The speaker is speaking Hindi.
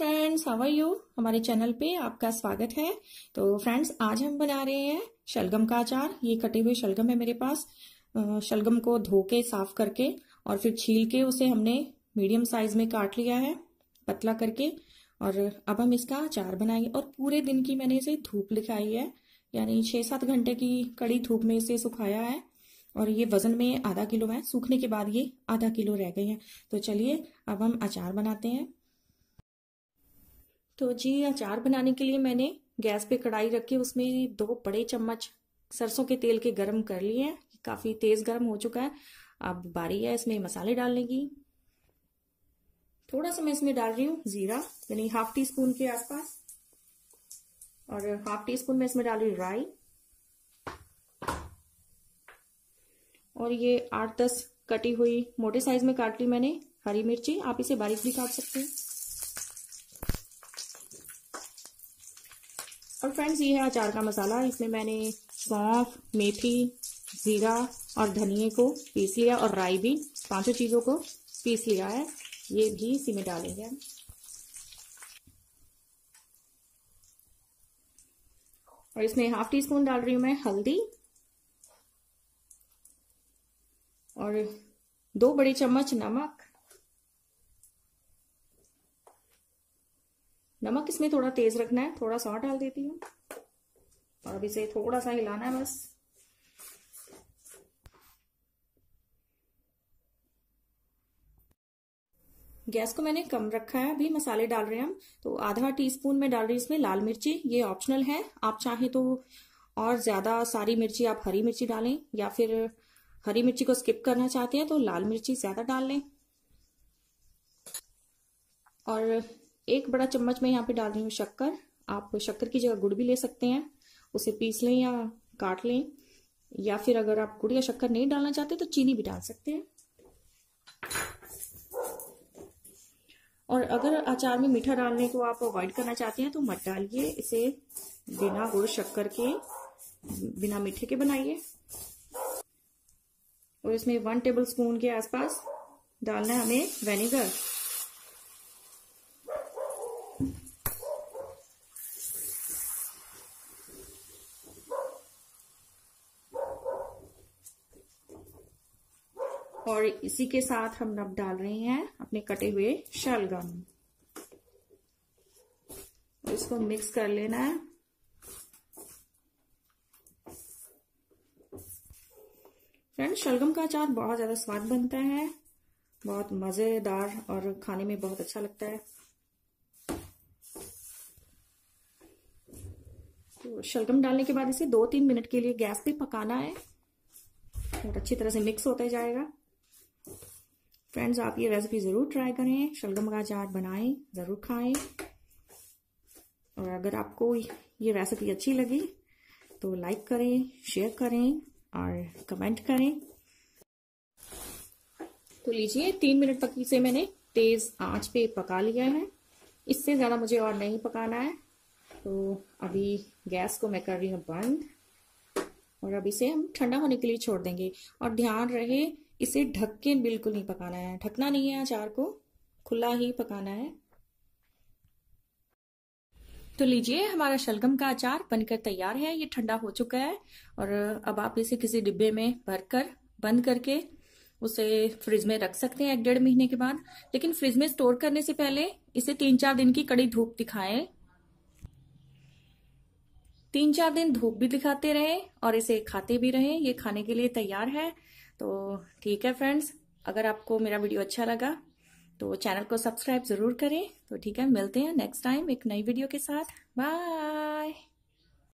फ्रेंड्स हाउ आर यू हमारे चैनल पे आपका स्वागत है तो फ्रेंड्स आज हम बना रहे हैं शलगम का अचार ये कटे हुए शलगम है मेरे पास शलगम को धो के साफ करके और फिर छील के उसे हमने मीडियम साइज में काट लिया है पतला करके और अब हम इसका अचार बनाएंगे और पूरे दिन की मैंने इसे धूप लिखाई है यानी छः सात घंटे की कड़ी धूप में इसे सुखाया है और ये वजन में आधा किलो है सूखने के बाद ये आधा किलो रह गए हैं तो चलिए अब हम अचार बनाते हैं तो जी अचार बनाने के लिए मैंने गैस पे कढ़ाई रखी उसमें दो बड़े चम्मच सरसों के तेल के गरम कर लिए हैं काफ़ी तेज़ गर्म हो चुका है अब बारी है इसमें मसाले डालने की थोड़ा सा मैं इसमें डाल रही हूँ ज़ीरा यानी हाफ टी स्पून के आसपास और हाफ टी स्पून में इसमें डाल रही हूँ राई और ये आठ दस कटी हुई मोटे साइज में काट ली मैंने हरी मिर्ची आप इसे बारीक भी काट सकते हैं और फ्रेंड्स ये है अचार का मसाला इसमें मैंने सौंफ मेथी ज़ीरा और धनिए को पीस लिया और राई भी पांचों चीज़ों को पीस लिया है ये भी इसी में डालेंगे हम और इसमें हाफ टी स्पून डाल रही हूँ मैं हल्दी और दो बड़े चम्मच नमक नमक इसमें थोड़ा तेज रखना है थोड़ा सा डाल देती हूँ और अब इसे थोड़ा सा हिलाना है बस गैस को मैंने कम रखा है अभी मसाले डाल रहे हैं हम तो आधा टीस्पून में डाल रही हूँ इसमें लाल मिर्ची ये ऑप्शनल है आप चाहें तो और ज़्यादा सारी मिर्ची आप हरी मिर्ची डालें या फिर हरी मिर्ची को स्किप करना चाहते हैं तो लाल मिर्ची ज़्यादा डाल लें और एक बड़ा चम्मच में यहाँ पे डाल रही हूँ शक्कर आप शक्कर की जगह गुड़ भी ले सकते हैं उसे पीस लें या काट लें या फिर अगर आप गुड़ या शक्कर नहीं डालना चाहते तो चीनी भी डाल सकते हैं और अगर अचार में मीठा डालने को आप अवॉइड करना चाहते हैं तो मत डालिए इसे बिना गुड़ शक्कर के बिना मीठे के बनाइए और इसमें वन टेबल स्पून के आसपास डालना है हमें वेनेगर और इसी के साथ हम अब डाल रहे हैं अपने कटे हुए शलगम इसको मिक्स कर लेना है फ्रेंड शलगम का अचार बहुत ज्यादा स्वाद बनता है बहुत मजेदार और खाने में बहुत अच्छा लगता है तो शलगम डालने के बाद इसे दो तीन मिनट के लिए गैस पे पकाना है और अच्छी तरह से मिक्स होता जाएगा फ्रेंड्स आप ये रेसिपी ज़रूर ट्राई करें शलगम का चाट बनाएं ज़रूर खाएं और अगर आपको ये रेसिपी अच्छी लगी तो लाइक करें शेयर करें और कमेंट करें तो लीजिए तीन मिनट तक इसे मैंने तेज़ आंच पे पका लिया है इससे ज़्यादा मुझे और नहीं पकाना है तो अभी गैस को मैं कर रही हूँ बंद और अब इसे हम ठंडा होने के लिए छोड़ देंगे और ध्यान रहे इसे ढक के बिल्कुल नहीं पकाना है ढकना नहीं है अचार को खुला ही पकाना है तो लीजिए हमारा शलगम का अचार बनकर तैयार है ये ठंडा हो चुका है और अब आप इसे किसी डिब्बे में भरकर बंद करके उसे फ्रिज में रख सकते हैं एक डेढ़ महीने के बाद लेकिन फ्रिज में स्टोर करने से पहले इसे तीन चार दिन की कड़ी धूप दिखाएं तीन चार दिन धूप भी दिखाते रहे और इसे खाते भी रहे ये खाने के लिए तैयार है तो ठीक है फ्रेंड्स अगर आपको मेरा वीडियो अच्छा लगा तो चैनल को सब्सक्राइब ज़रूर करें तो ठीक है मिलते हैं नेक्स्ट टाइम एक नई वीडियो के साथ बाय